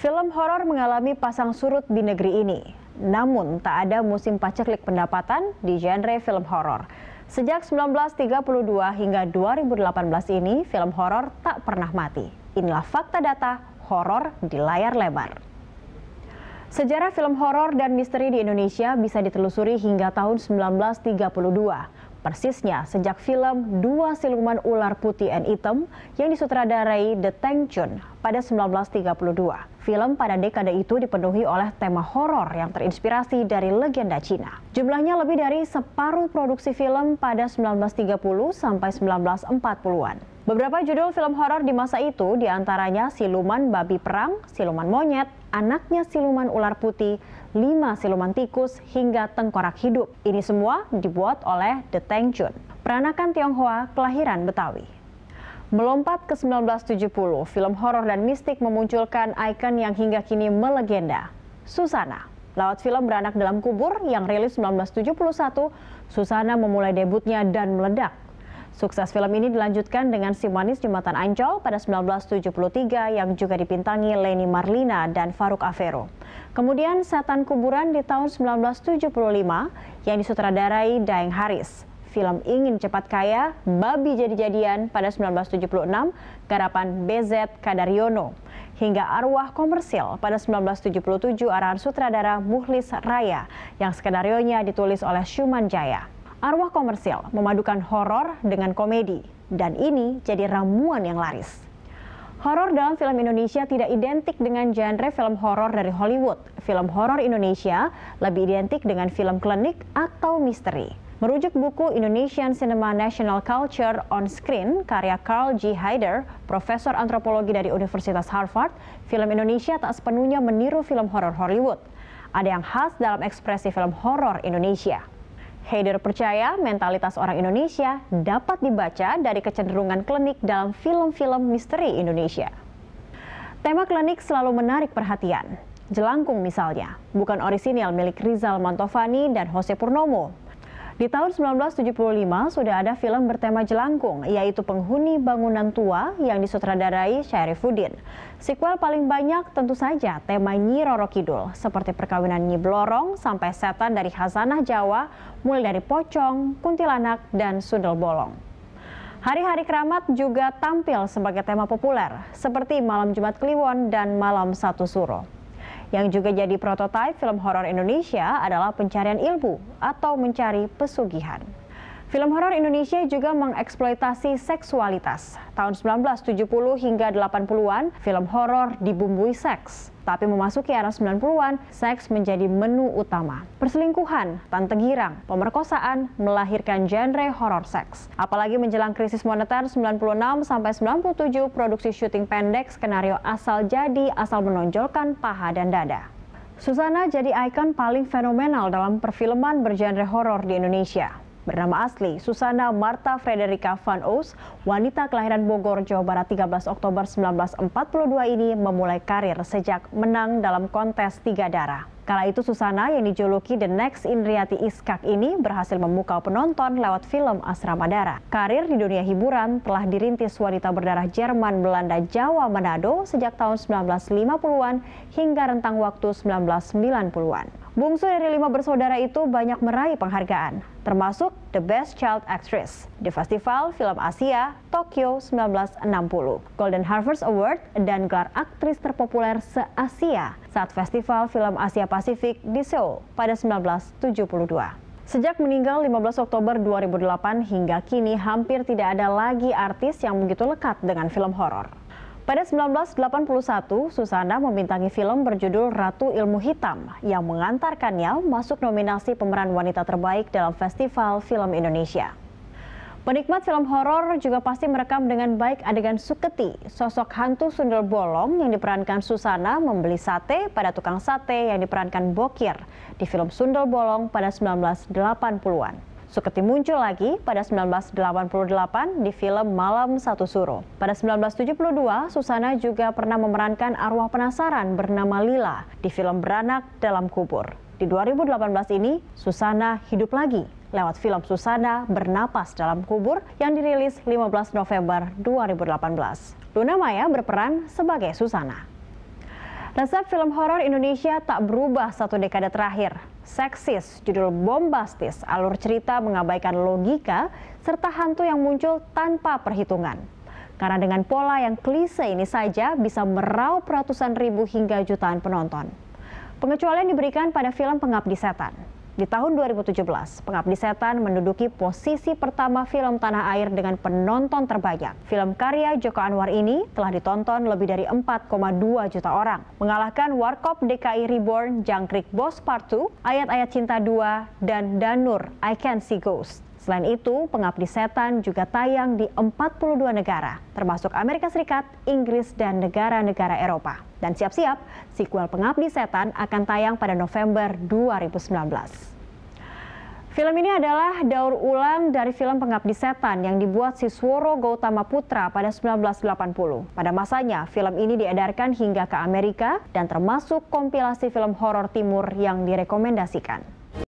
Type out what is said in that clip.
Film horor mengalami pasang surut di negeri ini. Namun, tak ada musim paceklik pendapatan di genre film horor. Sejak 1932 hingga 2018 ini, film horor tak pernah mati. Inilah fakta data horor di layar lebar. Sejarah film horor dan misteri di Indonesia bisa ditelusuri hingga tahun 1932. Persisnya sejak film Dua Siluman Ular Putih and Hitam yang disutradarai The Tang Chun pada 1932. Film pada dekade itu dipenuhi oleh tema horor yang terinspirasi dari legenda Cina. Jumlahnya lebih dari separuh produksi film pada 1930 sampai 1940-an. Beberapa judul film horor di masa itu diantaranya Siluman Babi Perang, Siluman Monyet, Anaknya Siluman Ular Putih, Lima Siluman Tikus, hingga Tengkorak Hidup. Ini semua dibuat oleh The Tang Jun, peranakan Tionghoa kelahiran Betawi. Melompat ke 1970, film horor dan mistik memunculkan ikon yang hingga kini melegenda, Susana. Lewat film Beranak Dalam Kubur yang rilis 1971, Susana memulai debutnya dan meledak Sukses film ini dilanjutkan dengan Si Manis Jembatan Ancol pada 1973 yang juga dipintangi Leni Marlina dan Faruk Avero. Kemudian Setan Kuburan di tahun 1975 yang disutradarai Daeng Haris. Film Ingin Cepat Kaya, Babi Jadi-Jadian pada 1976, garapan BZ Kadaryono. Hingga Arwah Komersil pada 1977 arahan sutradara Muhlis Raya yang skenarionya ditulis oleh Syuman Jaya. Arwah komersial memadukan horor dengan komedi, dan ini jadi ramuan yang laris. Horor dalam film Indonesia tidak identik dengan genre film horor dari Hollywood. Film horor Indonesia lebih identik dengan film klinik atau misteri. Merujuk buku Indonesian Cinema National Culture on Screen karya Carl G. Heider, profesor antropologi dari Universitas Harvard, film Indonesia tak sepenuhnya meniru film horor Hollywood. Ada yang khas dalam ekspresi film horor Indonesia. Heider percaya mentalitas orang Indonesia dapat dibaca dari kecenderungan klinik dalam film-film misteri Indonesia. Tema klinik selalu menarik perhatian. Jelangkung misalnya, bukan orisinal milik Rizal Mantovani dan Jose Purnomo, di tahun 1975 sudah ada film bertema jelangkung, yaitu Penghuni Bangunan Tua yang disutradarai Syarifuddin. Sequel paling banyak tentu saja tema Nyi Roro Kidul, seperti perkawinan Nyi Blorong sampai setan dari Hazanah Jawa, mulai dari Pocong, Kuntilanak, dan Sundel Bolong. Hari-hari keramat juga tampil sebagai tema populer, seperti Malam Jumat Kliwon dan Malam Satu Suro. Yang juga jadi prototipe film horor Indonesia adalah Pencarian Ilmu atau Mencari Pesugihan. Film horor Indonesia juga mengeksploitasi seksualitas. Tahun 1970 hingga 80-an, film horor dibumbui seks tapi memasuki era 90-an, seks menjadi menu utama. Perselingkuhan, tante girang, pemerkosaan, melahirkan genre horor seks. Apalagi menjelang krisis moneter 96 sampai 97, produksi syuting pendek skenario asal jadi asal menonjolkan paha dan dada. Susana jadi ikon paling fenomenal dalam perfilman bergenre horor di Indonesia bernama asli Susana Marta Frederica Van Oost, wanita kelahiran Bogor, Jawa Barat 13 Oktober 1942 ini memulai karir sejak menang dalam kontes tiga darah. Kala itu Susana yang dijuluki The Next Indriati Iskak ini berhasil memukau penonton lewat film Asrama Darah. Karir di dunia hiburan telah dirintis wanita berdarah Jerman, Belanda, Jawa, Manado sejak tahun 1950-an hingga rentang waktu 1990-an. Bungsu dari lima bersaudara itu banyak meraih penghargaan, termasuk The Best Child Actress di Festival Film Asia Tokyo 1960, Golden Harvest Award, dan gelar aktris terpopuler se-Asia saat Festival Film Asia Pasifik di Seoul pada 1972. Sejak meninggal 15 Oktober 2008 hingga kini hampir tidak ada lagi artis yang begitu lekat dengan film horor. Pada 1981, Susana membintangi film berjudul Ratu Ilmu Hitam yang mengantarkannya masuk nominasi pemeran wanita terbaik dalam Festival Film Indonesia. Penikmat film horor juga pasti merekam dengan baik adegan Suketi, sosok hantu sundel bolong yang diperankan Susana membeli sate pada tukang sate yang diperankan Bokir di film Sundel Bolong pada 1980-an. Suketi muncul lagi pada 1988 di film Malam Satu Suro. Pada 1972, Susana juga pernah memerankan arwah penasaran bernama Lila di film Beranak Dalam Kubur. Di 2018 ini, Susana hidup lagi lewat film Susana Bernapas Dalam Kubur yang dirilis 15 November 2018. Luna Maya berperan sebagai Susana. Resep film horor Indonesia tak berubah satu dekade terakhir seksis, judul bombastis, alur cerita mengabaikan logika, serta hantu yang muncul tanpa perhitungan. Karena dengan pola yang klise ini saja bisa meraup ratusan ribu hingga jutaan penonton. Pengecualian diberikan pada film Pengabdi Setan. Di tahun 2017, Pengabdi Setan menduduki posisi pertama film tanah air dengan penonton terbanyak. Film karya Joko Anwar ini telah ditonton lebih dari 4,2 juta orang, mengalahkan Warkop DKI Reborn, Jangkrik Boss Part 2, Ayat-Ayat Cinta 2, dan Danur I Can See Ghost. Selain itu, Pengabdi Setan juga tayang di 42 negara, termasuk Amerika Serikat, Inggris, dan negara-negara Eropa. Dan siap-siap, sequel Pengabdi Setan akan tayang pada November 2019. Film ini adalah daur ulang dari film Pengabdi Setan yang dibuat Sisworo Gautama Putra pada 1980. Pada masanya, film ini diedarkan hingga ke Amerika dan termasuk kompilasi film horor timur yang direkomendasikan.